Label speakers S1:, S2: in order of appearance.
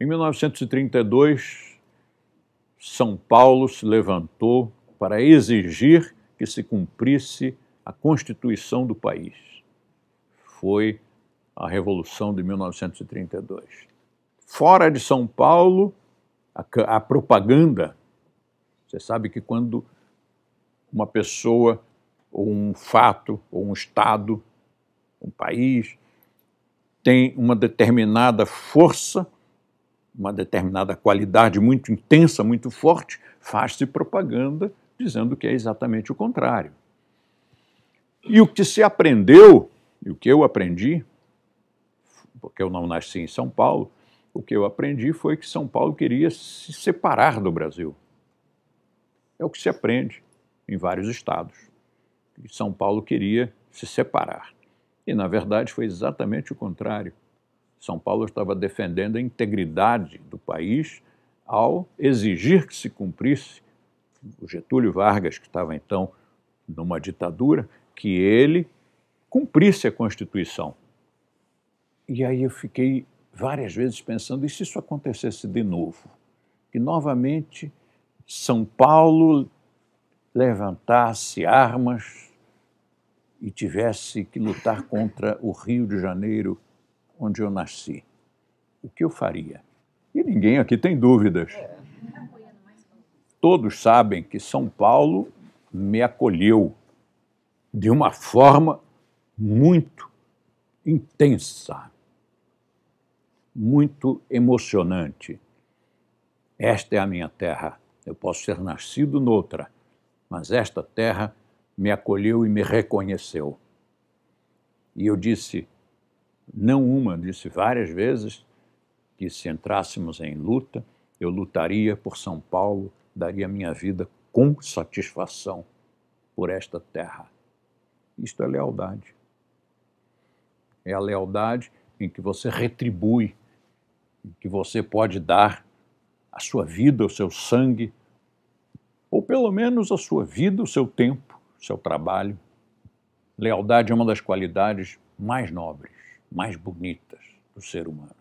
S1: Em 1932, São Paulo se levantou para exigir que se cumprisse a Constituição do país. Foi a Revolução de 1932. Fora de São Paulo, a, a propaganda. Você sabe que quando uma pessoa, ou um fato, ou um Estado, um país, tem uma determinada força uma determinada qualidade muito intensa, muito forte, faz-se propaganda dizendo que é exatamente o contrário. E o que se aprendeu, e o que eu aprendi, porque eu não nasci em São Paulo, o que eu aprendi foi que São Paulo queria se separar do Brasil. É o que se aprende em vários estados. São Paulo queria se separar. E, na verdade, foi exatamente o contrário. São Paulo estava defendendo a integridade do país ao exigir que se cumprisse o Getúlio Vargas, que estava então numa ditadura, que ele cumprisse a Constituição. E aí eu fiquei várias vezes pensando: e se isso acontecesse de novo? Que novamente São Paulo levantasse armas e tivesse que lutar contra o Rio de Janeiro onde eu nasci, o que eu faria? E ninguém aqui tem dúvidas. É. Todos sabem que São Paulo me acolheu de uma forma muito intensa, muito emocionante. Esta é a minha terra. Eu posso ser nascido noutra, mas esta terra me acolheu e me reconheceu. E eu disse: não uma, disse várias vezes, que se entrássemos em luta, eu lutaria por São Paulo, daria minha vida com satisfação por esta terra. Isto é lealdade. É a lealdade em que você retribui, em que você pode dar a sua vida, o seu sangue, ou pelo menos a sua vida, o seu tempo, o seu trabalho. Lealdade é uma das qualidades mais nobres mais bonitas do ser humano.